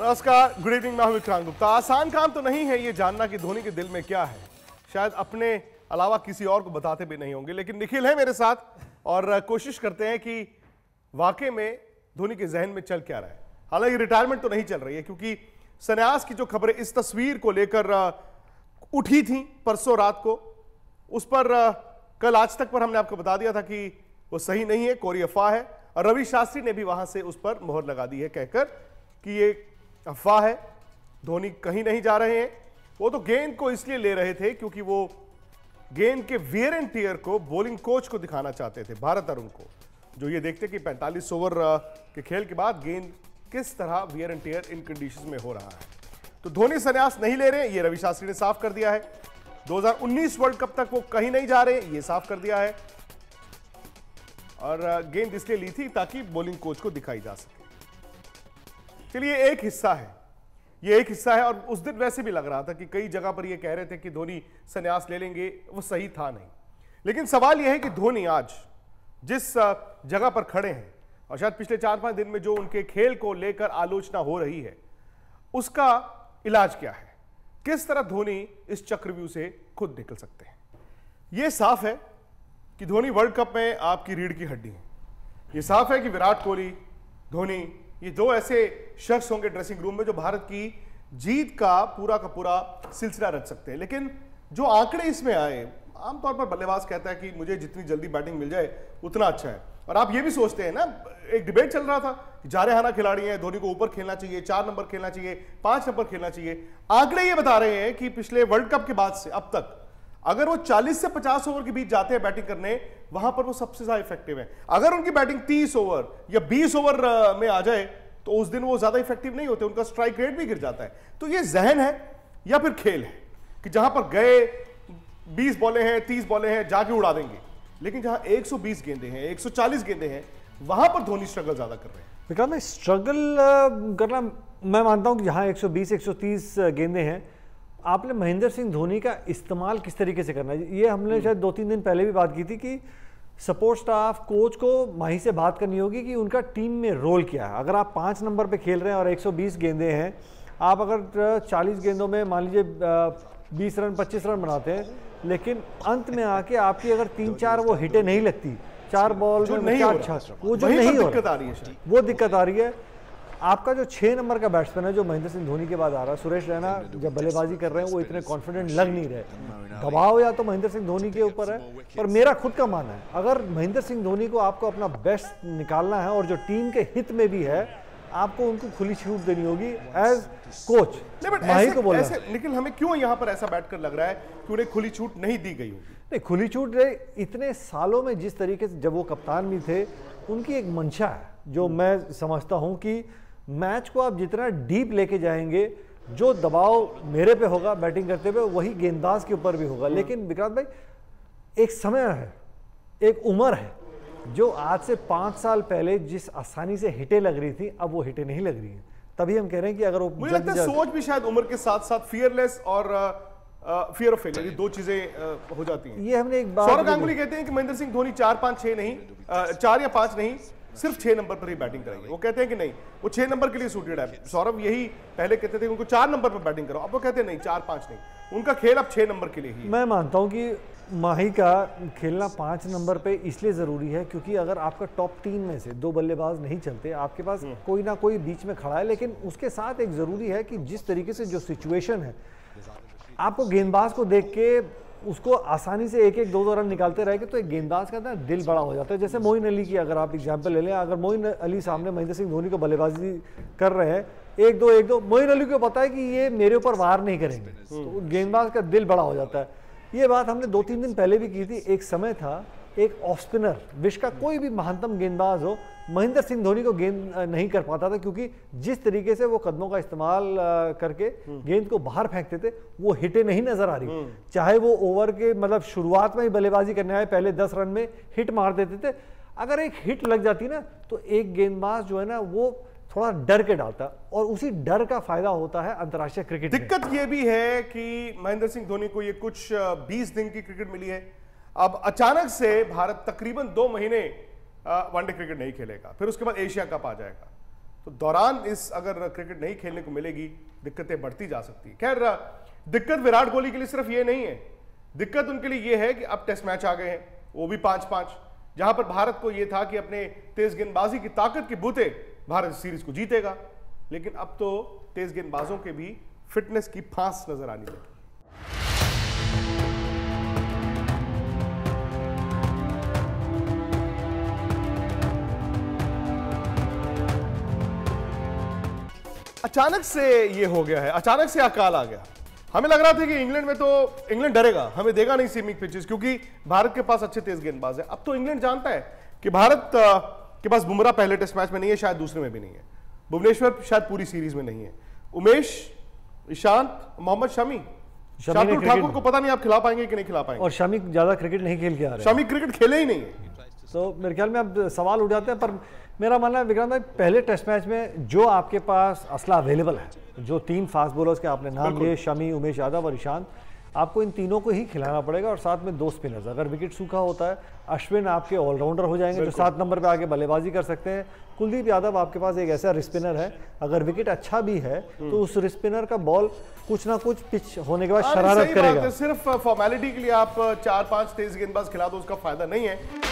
नमस्कार good evening मैं विक्रांत गुप्ता आसान काम तो नहीं है ये जानना कि धोनी के दिल में क्या है शायद अपने अलावा किसी और को बताते भी नहीं होंगे लेकिन निखिल है मेरे साथ और कोशिश करते हैं कि वाकई में धोनी के जहन में चल क्या रहा है हालांकि रिटायरमेंट तो नहीं चल रही है क्योंकि सन्यास की जो खबरें इस तस्वीर को लेकर उठी थी परसों रात को उस पर कल आज तक पर हमने आपको बता दिया था कि वो सही नहीं है कोरी अफवाह है और रवि शास्त्री ने भी वहां से उस पर मोहर लगा दी है कहकर कि ये अफवाह है धोनी कहीं नहीं जा रहे हैं वो तो गेंद को इसलिए ले रहे थे क्योंकि वो गेंद के वियर एंड टीयर को बॉलिंग कोच को दिखाना चाहते थे भारत अरुण को जो ये देखते कि 45 ओवर के खेल के बाद गेंद किस तरह वियर एंड टीयर इन कंडीशन में हो रहा है तो धोनी संन्यास नहीं ले रहे ये रवि शास्त्री ने साफ कर दिया है 2019 वर्ल्ड कप तक वो कहीं नहीं जा रहे ये साफ कर दिया है और गेंद इसलिए ली थी ताकि बॉलिंग कोच को दिखाई जा सके चलिए एक हिस्सा है ये एक हिस्सा है और उस दिन वैसे भी लग रहा था कि कई जगह पर ये कह रहे थे कि धोनी संन्यास ले लेंगे वो सही था नहीं लेकिन सवाल यह है कि धोनी आज जिस जगह पर खड़े हैं और शायद पिछले चार पांच दिन में जो उनके खेल को लेकर आलोचना हो रही है उसका इलाज क्या है किस तरह धोनी इस चक्रव्यूह से खुद निकल सकते हैं यह साफ है कि धोनी वर्ल्ड कप में आपकी रीढ़ की हड्डी है यह साफ है कि विराट कोहली धोनी ये दो ऐसे शख्स होंगे ड्रेसिंग रूम में जो भारत की जीत का पूरा का पूरा सिलसिला रच सकते हैं लेकिन जो आंकड़े इसमें आए आमतौर पर बल्लेबाज कहता है कि मुझे जितनी जल्दी बैटिंग मिल जाए उतना अच्छा है और आप ये भी सोचते हैं ना एक डिबेट चल रहा था कि हाना खिलाड़ी हैं धोनी को ऊपर खेलना चाहिए चार नंबर खेलना चाहिए पांच नंबर खेलना चाहिए आंकड़े ये बता रहे हैं कि पिछले वर्ल्ड कप के बाद से अब तक अगर वो 40 से 50 ओवर के बीच जाते हैं बैटिंग करने वहां पर वो सबसे ज्यादा इफेक्टिव है अगर उनकी बैटिंग 30 ओवर या 20 ओवर में आ जाए तो उस दिन वो ज्यादा इफेक्टिव नहीं होते उनका स्ट्राइक रेट भी गिर जाता है तो ये जहन है या फिर खेल है कि जहां पर गए 20 बॉले हैं 30 बॉले हैं जाके उड़ा देंगे लेकिन जहां 120 गेंदे हैं 140 गेंदे हैं वहां पर धोनी स्ट्रगल ज्यादा कर रहे हैं स्ट्रगल करना मैं मानता हूं कि जहां 120 130 गेंदे हैं आपने महेंद्र सिंह धोनी का इस्तेमाल किस तरीके से करना है ये हमने हम्म। शायद दो तीन दिन पहले भी बात की थी कि सपोर्ट स्टाफ कोच को माही से बात करनी होगी कि उनका टीम में रोल क्या है अगर आप पाँच नंबर पे खेल रहे हैं और 120 गेंदे हैं आप अगर 40 गेंदों में मान लीजिए 20 रन 25 रन बनाते हैं लेकिन अंत में आके आपकी अगर तीन चार वो हिटें तो नहीं लगती चार बॉल में चार वो जो तो नहीं हो रहा वो दिक्कत आ रही है आपका जो छः नंबर का बैट्समैन है जो महेंद्र सिंह धोनी के बाद आ रहा है सुरेश रैना जब बल्लेबाजी कर रहे हैं वो इतने कॉन्फिडेंट लग नहीं रहे दबाव या तो महेंद्र सिंह धोनी के ऊपर है पर मेरा खुद का मानना है अगर महेंद्र सिंह धोनी को आपको अपना बेस्ट निकालना है और जो टीम के हित में भी है आपको उनको खुली छूट देनी होगी एज कोच माही को बोला ऐसे, लेकिन हमें क्यों यहाँ पर ऐसा बैठकर लग रहा है कि उन्हें खुली छूट नहीं दी गई होगी नहीं खुली छूट इतने सालों में जिस तरीके से जब वो कप्तान भी थे उनकी एक मंशा है जो मैं समझता हूँ कि मैच को आप जितना डीप लेके जाएंगे जो दबाव मेरे पे होगा बैटिंग करते हुए वही गेंदबाज के ऊपर भी होगा हम्म। लेकिन विक्रांत भाई एक समय है एक उम्र है जो आज से पांच साल पहले जिस आसानी से हिटे लग रही थी अब वो हिटे नहीं लग रही है तभी हम कह रहे हैं कि अगर वो मुझे लगता है सोच भी शायद उम्र के साथ साथ फियरलेस और फियर ऑफ फेलियर ये दो चीजें हो जाती हैं ये हमने एक बार सौरभ गांगुली कहते हैं कि महेंद्र सिंह धोनी चार पांच छह नहीं चार या पांच नहीं सिर्फ छह नंबर पर ही बैटिंग कराइए वो कहते हैं कि नहीं वो छह नंबर के लिए सूटेड है सौरभ यही पहले कहते थे उनको चार नंबर पर बैटिंग करो अब वो कहते हैं नहीं चार पांच नहीं उनका खेल अब छह नंबर के लिए ही मैं मानता हूँ कि माही का खेलना पांच नंबर पे इसलिए ज़रूरी है क्योंकि अगर आपका टॉप तीन में से दो बल्लेबाज नहीं चलते आपके पास हम्म। कोई ना कोई बीच में खड़ा है लेकिन उसके साथ एक ज़रूरी है कि जिस तरीके से जो सिचुएशन है आपको गेंदबाज को देख के उसको आसानी से एक एक दो दो रन निकालते रहेंगे तो एक गेंदबाज का ना दिल बड़ा हो जाता है जैसे मोइन अली की अगर आप एग्जाम्पल ले लें अगर मोइन अली सामने महेंद्र सिंह धोनी को बल्लेबाजी कर रहे हैं एक दो एक दो मोइन अली को पता है कि ये मेरे ऊपर वार नहीं करेंगे तो गेंदबाज का दिल बड़ा हो जाता है ये बात हमने दो तीन दिन पहले भी की थी एक समय था एक ऑफ स्पिनर विश्व का कोई भी महानतम गेंदबाज हो महेंद्र सिंह धोनी को गेंद नहीं कर पाता था क्योंकि जिस तरीके से वो कदमों का इस्तेमाल करके हम्म। गेंद को बाहर फेंकते थे वो हिटे नहीं नजर आ रही हम्म। चाहे वो ओवर के मतलब शुरुआत में ही बल्लेबाजी करने आए पहले दस रन में हिट मार देते थे अगर एक हिट लग जाती ना तो एक गेंदबाज जो है ना वो थोड़ा डर के डालता और उसी डर का फायदा होता है अंतर्राष्ट्रीय क्रिकेट दिक्कत यह भी है कि महेंद्र सिंह धोनी को ये कुछ 20 दिन की क्रिकेट मिली है अब अचानक से भारत तकरीबन दो महीने वनडे क्रिकेट नहीं खेलेगा फिर उसके बाद एशिया कप आ जाएगा तो दौरान इस अगर क्रिकेट नहीं खेलने को मिलेगी दिक्कतें बढ़ती जा सकती खैर दिक्कत विराट कोहली के लिए सिर्फ ये नहीं है दिक्कत उनके लिए ये है कि अब टेस्ट मैच आ गए हैं वो भी पांच पांच जहां पर भारत को यह था कि अपने तेज गेंदबाजी की ताकत के बूते भारत सीरीज को जीतेगा लेकिन अब तो तेज गेंदबाजों के भी फिटनेस की फांस नजर आनी लगी अचानक से ये हो गया है अचानक से अकाल आ गया हमें लग रहा था कि इंग्लैंड में तो इंग्लैंड डरेगा हमें देगा नहीं सीमिंग पिचेस क्योंकि भारत के पास अच्छे तेज गेंदबाज है अब तो इंग्लैंड जानता है कि भारत के पास बुमराह पहले टेस्ट मैच में नहीं है शायद दूसरे में भी नहीं है भुवनेश्वर शायद पूरी सीरीज में नहीं है उमेश ईशांत मोहम्मद शमी शार्दुल ठाकुर को पता नहीं आप खिला पाएंगे कि नहीं खिला पाएंगे और शमी ज्यादा क्रिकेट नहीं खेल के आ रहे शमी क्रिकेट खेले ही नहीं है तो मेरे ख्याल में अब सवाल उठाते हैं पर मेरा मानना है विक्रांत भाई पहले टेस्ट मैच में जो आपके पास असला अवेलेबल है जो तीन फास्ट बॉलर्स के आपने नाम लिए शमी उमेश यादव और ईशांत आपको इन तीनों को ही खिलाना पड़ेगा और साथ में दो स्पिनर्स अगर विकेट सूखा होता है अश्विन आपके ऑलराउंडर हो जाएंगे जो सात नंबर पे आके बल्लेबाजी कर सकते हैं कुलदीप यादव आपके पास एक ऐसा रिस्पिनर है अगर विकेट अच्छा भी है हम्म। तो उस रिस्पिनर का बॉल कुछ ना कुछ पिच होने के बाद शरारत करेगा सिर्फ फॉर्मेलिटी के लिए आप चार पांच तेज गेंदबाज खिला दो उसका फायदा नहीं है